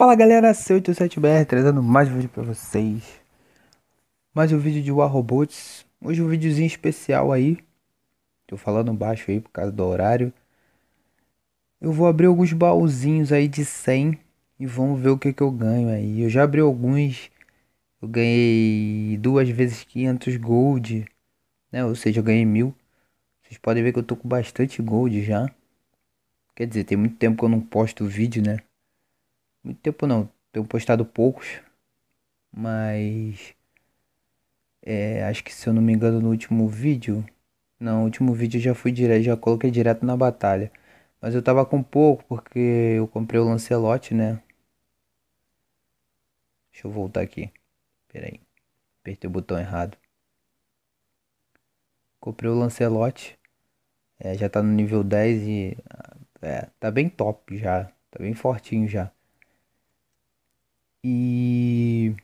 Fala galera, seu 87BR trazendo mais um vídeo pra vocês. Mais um vídeo de War Robots. Hoje um videozinho especial aí. Tô falando baixo aí por causa do horário. Eu vou abrir alguns baúzinhos aí de 100 e vamos ver o que que eu ganho aí. Eu já abri alguns. Eu ganhei duas vezes 500 gold, né? Ou seja, eu ganhei mil. Vocês podem ver que eu tô com bastante gold já. Quer dizer, tem muito tempo que eu não posto vídeo, né? Muito tempo não, tenho postado poucos, mas é, acho que se eu não me engano no último vídeo, não, no último vídeo eu já fui direto, já coloquei direto na batalha. Mas eu tava com pouco porque eu comprei o Lancelote, né? Deixa eu voltar aqui. Pera aí. Apertei o botão errado. Comprei o Lancelote. É, já tá no nível 10 e. É, tá bem top já. Tá bem fortinho já. E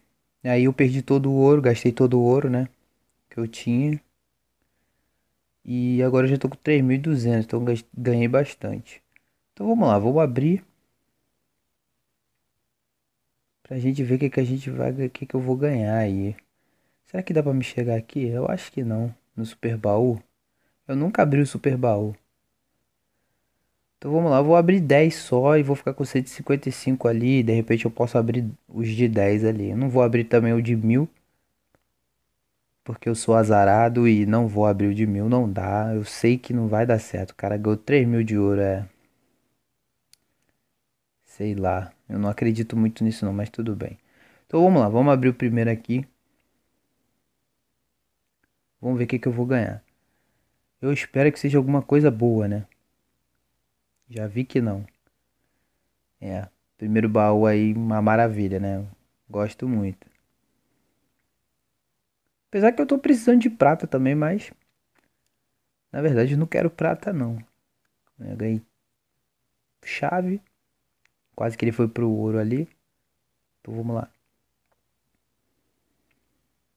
aí eu perdi todo o ouro, gastei todo o ouro, né? Que eu tinha. E agora eu já tô com 3.200, então ganhei bastante. Então vamos lá, vou abrir. Pra gente ver o que, que a gente vai, o que, que eu vou ganhar aí. Será que dá pra me chegar aqui? Eu acho que não, no super baú. Eu nunca abri o super baú. Então vamos lá, eu vou abrir 10 só e vou ficar com 155 ali. De repente eu posso abrir os de 10 ali. Eu não vou abrir também o de 1000. Porque eu sou azarado e não vou abrir o de 1000. Não dá, eu sei que não vai dar certo. O cara ganhou 3000 mil de ouro, é... Sei lá, eu não acredito muito nisso não, mas tudo bem. Então vamos lá, vamos abrir o primeiro aqui. Vamos ver o que, que eu vou ganhar. Eu espero que seja alguma coisa boa, né? Já vi que não. É, primeiro baú aí, uma maravilha, né? Gosto muito. Apesar que eu tô precisando de prata também, mas. Na verdade, eu não quero prata, não. Eu ganhei chave. Quase que ele foi pro ouro ali. Então vamos lá.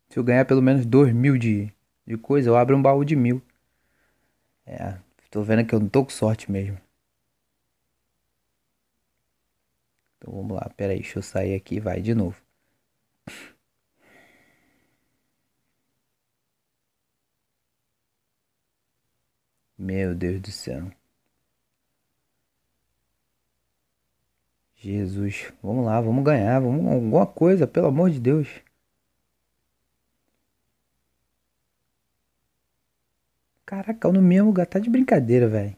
Se eu ganhar pelo menos 2 mil de, de coisa, eu abro um baú de mil. É, tô vendo que eu não tô com sorte mesmo. Então vamos lá, peraí, deixa eu sair aqui, vai de novo. Meu Deus do céu. Jesus, vamos lá, vamos ganhar, vamos alguma coisa, pelo amor de Deus. Caraca, no mesmo lugar, tá de brincadeira, velho.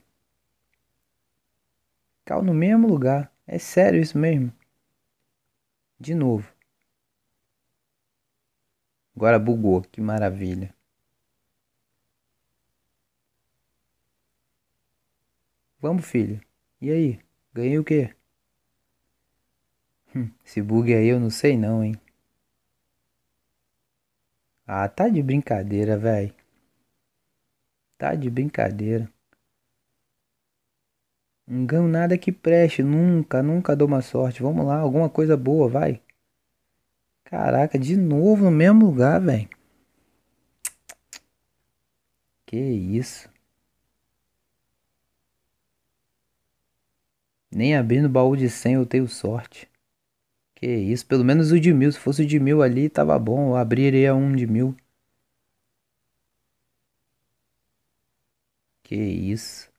Caiu no mesmo lugar. É sério isso mesmo? De novo. Agora bugou, que maravilha. Vamos, filho. E aí? Ganhei o quê? Hum, esse bug aí eu não sei não, hein? Ah, tá de brincadeira, velho. Tá de brincadeira. Não ganho nada que preste, nunca, nunca dou uma sorte. Vamos lá, alguma coisa boa, vai. Caraca, de novo no mesmo lugar, velho. Que isso. Nem abrindo baú de 100 eu tenho sorte. Que isso, pelo menos o de mil. Se fosse o de mil ali, tava bom. Eu abriria um de mil. Que isso.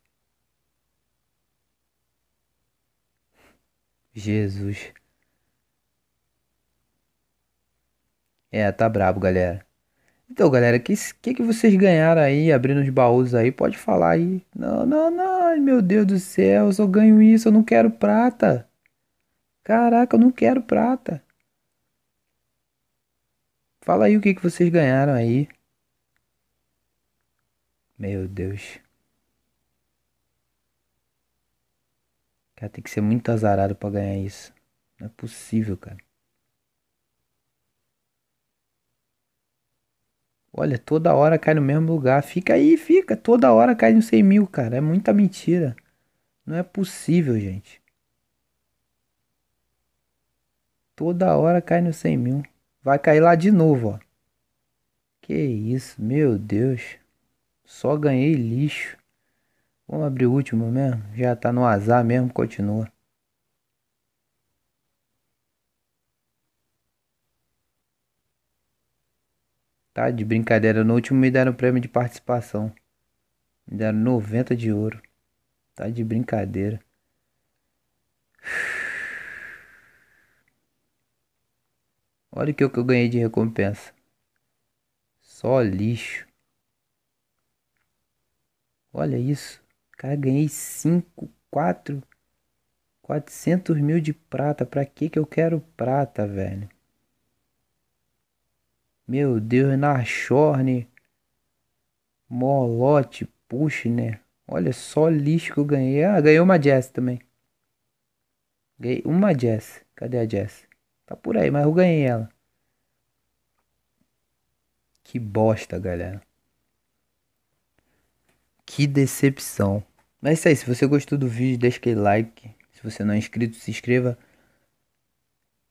Jesus. É, tá brabo, galera. Então, galera, o que, que, que vocês ganharam aí abrindo os baús aí? Pode falar aí. Não, não, não, meu Deus do céu, eu só ganho isso, eu não quero prata. Caraca, eu não quero prata. Fala aí o que, que vocês ganharam aí. Meu Deus. Cara, tem que ser muito azarado para ganhar isso. Não é possível, cara. Olha, toda hora cai no mesmo lugar. Fica aí, fica. Toda hora cai no 100 mil, cara. É muita mentira. Não é possível, gente. Toda hora cai no 100 mil. Vai cair lá de novo, ó. Que isso, meu Deus. Só ganhei lixo. Vamos abrir o último mesmo? Já tá no azar mesmo, continua. Tá de brincadeira, no último me deram prêmio de participação. Me deram 90 de ouro. Tá de brincadeira. Olha o que eu ganhei de recompensa. Só lixo. Olha isso. Cara, ganhei 5, 4, 400 mil de prata. Pra que que eu quero prata, velho? Meu Deus, Narshorne, Molote, Pushner. Né? Olha só lixo que eu ganhei. Ah, ganhei uma Jess também. Ganhei uma Jess. Cadê a Jess? Tá por aí, mas eu ganhei ela. Que bosta, galera. Que decepção. Mas é isso aí, se você gostou do vídeo, deixa aquele like. Se você não é inscrito, se inscreva.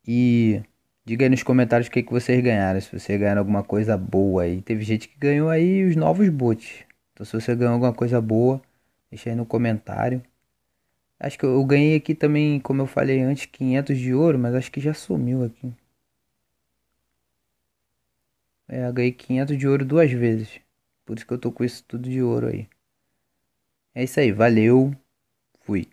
E diga aí nos comentários o que, é que vocês ganharam. Se você ganhou alguma coisa boa aí. Teve gente que ganhou aí os novos bots. Então se você ganhou alguma coisa boa, deixa aí no comentário. Acho que eu ganhei aqui também, como eu falei antes, 500 de ouro, mas acho que já sumiu aqui. É, ganhei 500 de ouro duas vezes. Por isso que eu tô com isso tudo de ouro aí. É isso aí, valeu, fui.